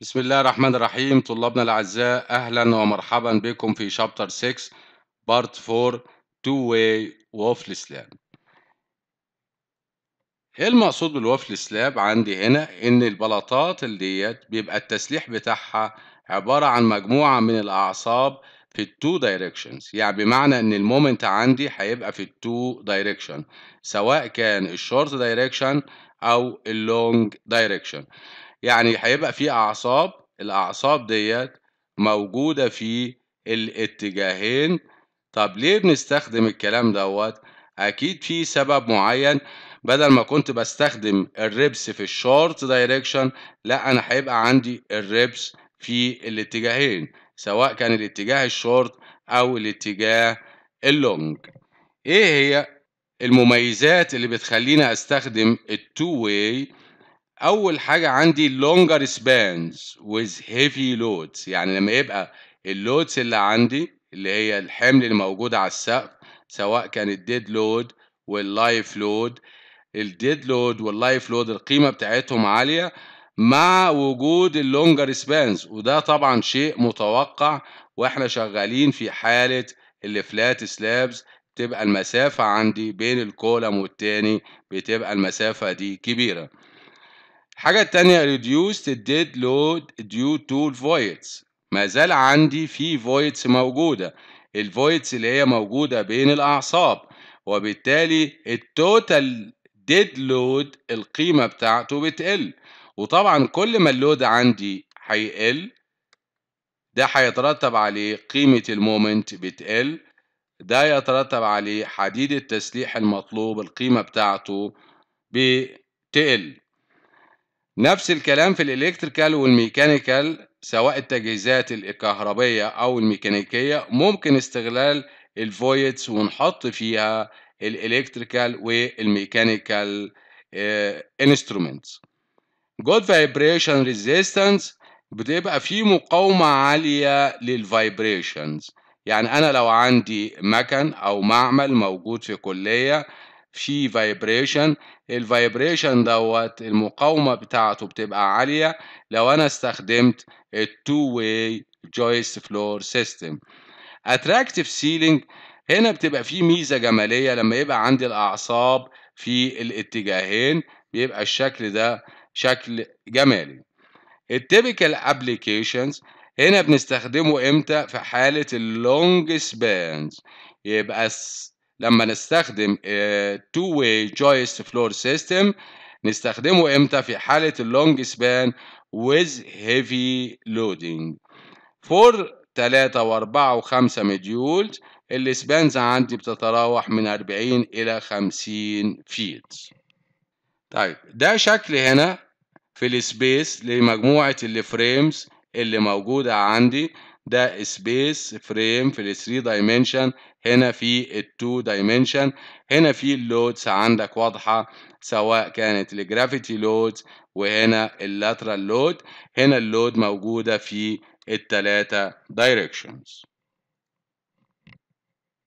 بسم الله الرحمن الرحيم طلابنا الأعزاء أهلا ومرحبا بكم في شابتر 6 بارت 4 تو واي وافل سلاب ايه المقصود بالوافل سلاب عندي هنا ان البلاطات اللي ديت بيبقى التسليح بتاعها عبارة عن مجموعة من الأعصاب في التو دايركشنز يعني بمعنى ان المومنت عندي هيبقى في التو دايركشن سواء كان الشورت دايركشن او اللونج دايركشن يعني هيبقى في أعصاب الأعصاب ديت موجودة في الاتجاهين طب ليه بنستخدم الكلام دوت أكيد في سبب معين بدل ما كنت بستخدم الريبس في الشورت دايركشن لا أنا هيبقى عندي الريبس في الاتجاهين سواء كان الاتجاه الشورت أو الاتجاه اللونج إيه هي المميزات اللي بتخليني أستخدم التو واي اول حاجه عندي longer spans with heavy loads يعني لما يبقى اللودز اللي عندي اللي هي الحمل اللي موجود على السقف سواء كان الديد لود واللايف لود الديد لود واللايف لود القيمه بتاعتهم عاليه مع وجود اللونجر سبانز وده طبعا شيء متوقع واحنا شغالين في حاله الفلات سلابز تبقى المسافه عندي بين الكولم والتاني بتبقى المسافه دي كبيره الحاجة التانية reduced dead load due to voids ما زال عندي في voids موجودة الفويدز اللي هي موجودة بين الأعصاب وبالتالي التوتال ديد لود القيمة بتاعته بتقل وطبعا كل ما اللود عندي هيقل ده هيترتب عليه قيمة المومنت بتقل ده يترتب عليه حديد التسليح المطلوب القيمة بتاعته بتقل نفس الكلام في الإلكتريكال والميكانيكال سواء التجهيزات الكهربية أو الميكانيكية ممكن استغلال الفويتس ونحط فيها الإلكتريكال والميكانيكال انسترومنتس جود فايبريشن ريزيستنس بتبقى في مقاومة عالية للفايبريشنز يعني أنا لو عندي مكن أو معمل موجود في كلية في فايبريشن الفايبريشن دوت المقاومة بتاعته بتبقى عالية لو أنا استخدمت التو واي جويس فلور سيستم اتراكتيف سيلينج هنا بتبقى فيه ميزة جمالية لما يبقى عندي الأعصاب في الاتجاهين بيبقى الشكل ده شكل جمالي التيبيكال ابلكيشنز هنا بنستخدمه امتى في حالة اللونج سبانز يبقى لما نستخدم تو واي جويست فلور سيستم نستخدمه امتى في حاله اللونج سبان ويز هيفي لودنج فور 3 و4 و5 مديولز السبانز عندي بتتراوح من 40 إلى 50 فيت طيب ده شكل هنا في السبيس لمجموعة الفريمز اللي موجودة عندي ده سبيس فريم في ال 3 دايمنشن هنا في ال 2 دايمنشن هنا في اللودز عندك واضحه سواء كانت الجرافيتي لود وهنا اللاترال لود هنا اللود موجوده في التلاتة دايركشنز